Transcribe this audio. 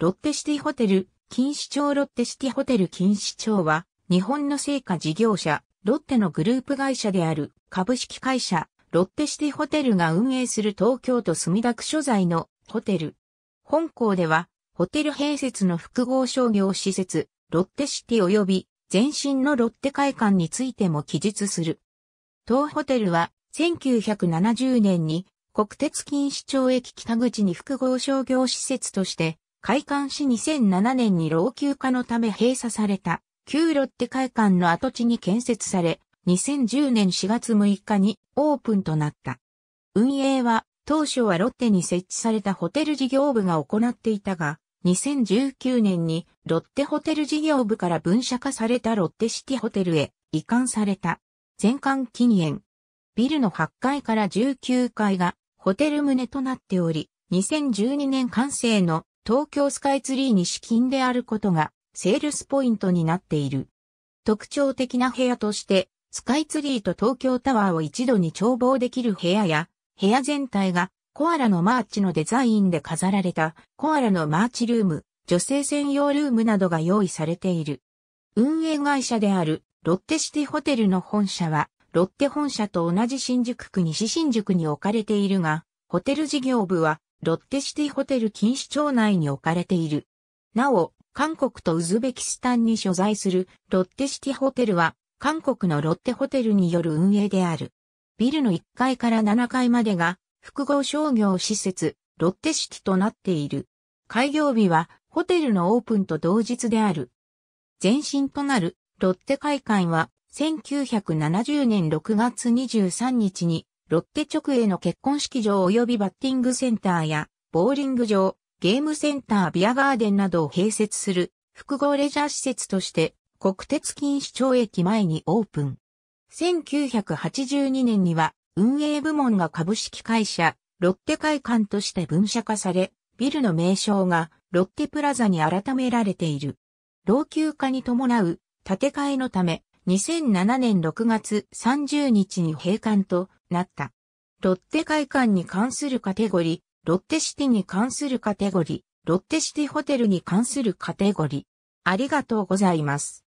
ロッテシティホテル、金市町ロッテシティホテル金市町は、日本の成果事業者、ロッテのグループ会社である株式会社、ロッテシティホテルが運営する東京都墨田区所在のホテル。本校では、ホテル併設の複合商業施設、ロッテシティ及び前身のロッテ会館についても記述する。当ホテルは、1970年に国鉄金市町駅北口に複合商業施設として開館し2007年に老朽化のため閉鎖された、旧ロッテ会館の跡地に建設され、2010年4月6日にオープンとなった。運営は、当初はロッテに設置されたホテル事業部が行っていたが、2019年にロッテホテル事業部から分社化されたロッテシティホテルへ移管された。全館禁煙。ビルの8階から19階がホテル棟となっており、2012年完成の東京スカイツリーに資金であることがセールスポイントになっている。特徴的な部屋として、スカイツリーと東京タワーを一度に眺望できる部屋や、部屋全体がコアラのマーチのデザインで飾られたコアラのマーチルーム、女性専用ルームなどが用意されている。運営会社であるロッテシティホテルの本社は、ロッテ本社と同じ新宿区西新宿に置かれているが、ホテル事業部はロッテシティホテル錦糸町内に置かれている。なお、韓国とウズベキスタンに所在するロッテシティホテルは、韓国のロッテホテルによる運営である。ビルの1階から7階までが、複合商業施設、ロッテシティとなっている。開業日は、ホテルのオープンと同日である。前身となる、ロッテ会館は、1970年6月23日に、ロッテ直営の結婚式場及びバッティングセンターや、ボーリング場、ゲームセンタービアガーデンなどを併設する複合レジャー施設として国鉄禁止町駅前にオープン。1982年には運営部門が株式会社ロッテ会館として分社化され、ビルの名称がロッテプラザに改められている。老朽化に伴う建て替えのため、2007年6月30日に閉館となった。ロッテ会館に関するカテゴリー、ロッテシティに関するカテゴリー、ロッテシティホテルに関するカテゴリー。ありがとうございます。